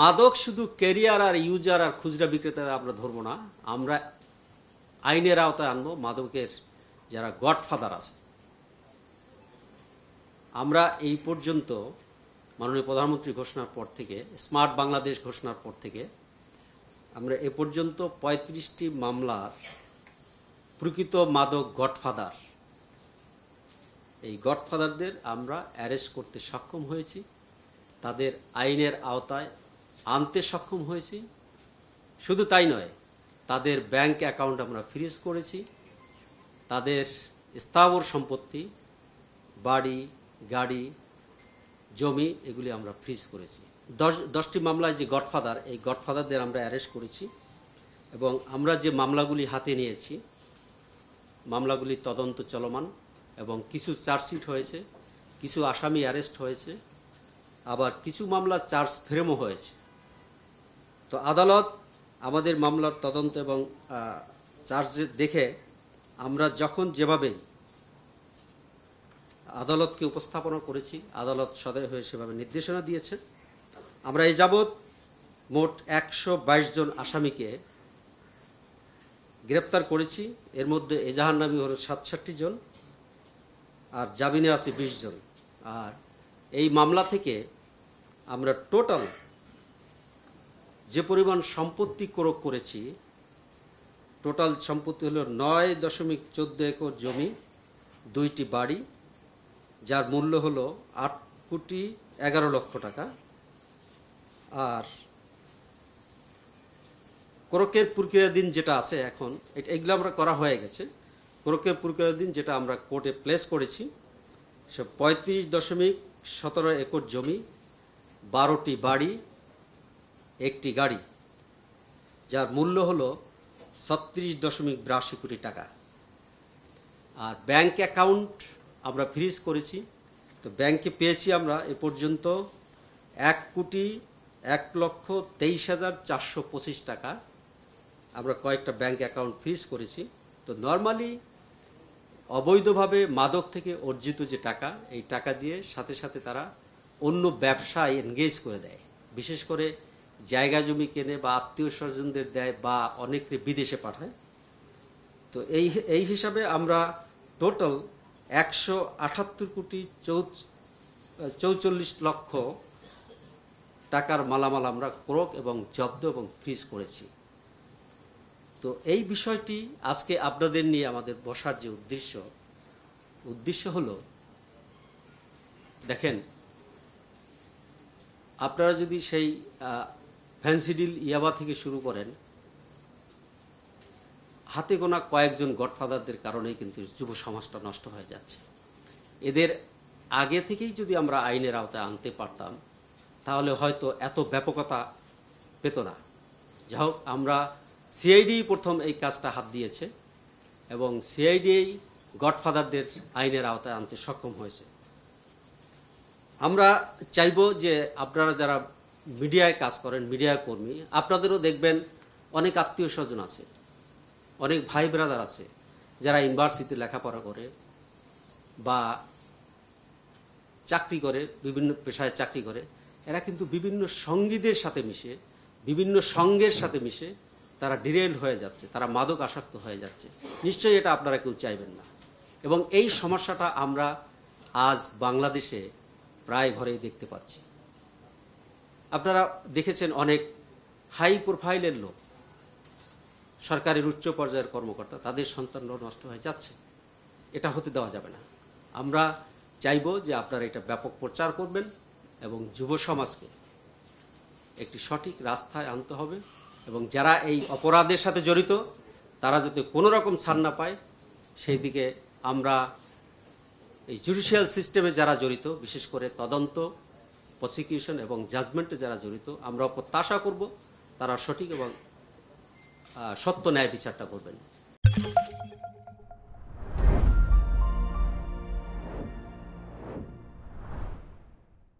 মাদক শুধু ক্যারিয়ার আর ইউজার আর খুচরা বিক্রেতারা আমরা ধরবো না আমরা আইনের আওতায় আনবো মাদকের যারা গডফাদার আছে আমরা এই পর্যন্ত মাননীয় প্রধানমন্ত্রী ঘোষণার পর থেকে স্মার্ট বাংলাদেশ ঘোষণার পর থেকে আমরা এ পর্যন্ত পঁয়ত্রিশটি মামলার প্রকৃত মাদক গডফাদার এই গডফাদারদের আমরা অ্যারেস্ট করতে সক্ষম হয়েছি তাদের আইনের আওতায় আনতে সক্ষম হয়েছি শুধু তাই নয় তাদের ব্যাংক অ্যাকাউন্ট আমরা ফ্রিজ করেছি তাদের স্থাবর সম্পত্তি বাড়ি গাড়ি জমি এগুলি আমরা ফ্রিজ করেছি দশ দশটি মামলায় যে গডফাদার এই গডফাদারদের আমরা অ্যারেস্ট করেছি এবং আমরা যে মামলাগুলি হাতে নিয়েছি মামলাগুলি তদন্ত চলমান এবং কিছু চার্জশিট হয়েছে কিছু আসামি অ্যারেস্ট হয়েছে আবার কিছু মামলা চার্জ ফ্রেমও হয়েছে তো আদালত আমাদের মামলার তদন্ত এবং চার্জ দেখে আমরা যখন যেভাবে আদালতকে উপস্থাপনা করেছি আদালত সদয় হয়ে সেভাবে নির্দেশনা দিয়েছে আমরা এ যাবৎ মোট একশো জন আসামিকে গ্রেপ্তার করেছি এর মধ্যে এজাহার নামী হল সাতষট্টি জন আর জামিনে আছে বিশ জন আর এই মামলা থেকে আমরা টোটাল যে পরিমাণ সম্পত্তি ক্রোক করেছি টোটাল সম্পত্তি হলো নয় দশমিক চোদ্দ একর জমি দুইটি বাড়ি যার মূল্য হলো আট কোটি এগারো লক্ষ টাকা আর ক্রোকের প্রক্রিয়াধীন যেটা আছে এখন এগুলো আমরা করা হয়ে গেছে ক্রোকের প্রক্রিয়াধীন যেটা আমরা কোর্টে প্লেস করেছি সে পঁয়ত্রিশ দশমিক সতেরো একর জমি বারোটি বাড়ি একটি গাড়ি যার মূল্য হল ছত্রিশ দশমিক বিরাশি কোটি টাকা আর ব্যাংক অ্যাকাউন্ট আমরা ফ্রিজ করেছি তো ব্যাংকে পেয়েছি আমরা এ পর্যন্ত এক কোটি এক লক্ষ তেইশ হাজার চারশো পঁচিশ টাকা আমরা কয়েকটা ব্যাংক অ্যাকাউন্ট ফ্রিজ করেছি তো নর্মালি অবৈধভাবে মাদক থেকে অর্জিত যে টাকা এই টাকা দিয়ে সাথে সাথে তারা অন্য ব্যবসায় এনগেজ করে দেয় বিশেষ করে জায়গা জমি কেনে বা আত্মীয় স্বজনদের দেয় বা অনেকে বিদেশে পাঠায় তো এই এই হিসাবে আমরা টোটাল একশো আটাত্তর কোটি চৌচল্লিশ লক্ষ টাকার মালামাল আমরা ক্রোক এবং জব্দ এবং ফ্রিজ করেছি তো এই বিষয়টি আজকে আপনাদের নিয়ে আমাদের বসার যে উদ্দেশ্য উদ্দেশ্য হল দেখেন আপনারা যদি সেই ফ্যান্সিডিল ইয়াবা থেকে শুরু করেন হাতে গোনা কয়েকজন গডফাদারদের কারণেই কিন্তু যুব সমাজটা নষ্ট হয়ে যাচ্ছে এদের আগে থেকেই যদি আমরা আইনের আওতায় আনতে পারতাম তাহলে হয়তো এত ব্যাপকতা পেত না যা হোক আমরা সিআইডি প্রথম এই কাজটা হাত দিয়েছে এবং সিআইডিআই গডফাদারদের আইনের আওতায় আনতে সক্ষম হয়েছে আমরা চাইব যে আপনারা যারা মিডিয়ায় কাজ করেন মিডিয়া কর্মী আপনাদেরও দেখবেন অনেক আত্মীয় স্বজন আছে অনেক ভাই ব্রাদার আছে যারা ইউনিভার্সিটিতে লেখাপড়া করে বা চাকরি করে বিভিন্ন পেশায় চাকরি করে এরা কিন্তু বিভিন্ন সঙ্গীদের সাথে মিশে বিভিন্ন সঙ্গের সাথে মিশে তারা ডিরেল হয়ে যাচ্ছে তারা মাদক আসক্ত হয়ে যাচ্ছে নিশ্চয়ই এটা আপনারা কেউ চাইবেন না এবং এই সমস্যাটা আমরা আজ বাংলাদেশে প্রায় ঘরেই দেখতে পাচ্ছি আপনারা দেখেছেন অনেক হাই প্রোফাইলের লোক সরকারের উচ্চ পর্যায়ের কর্মকর্তা তাদের সন্তান নষ্ট হয়ে যাচ্ছে এটা হতে দেওয়া যাবে না আমরা চাইব যে আপনারা এটা ব্যাপক প্রচার করবেন এবং যুব সমাজকে একটি সঠিক রাস্তায় আনতে হবে এবং যারা এই অপরাধের সাথে জড়িত তারা যাতে কোনো রকম ছাড় না পায় সেই দিকে আমরা এই জুডিশিয়াল সিস্টেমে যারা জড়িত বিশেষ করে তদন্ত প্রসিকিউশন এবং জাজমেন্টে যারা জড়িত আমরা প্রত্যাশা করব তারা সঠিক এবং সত্য ন্যায় বিচারটা করবেন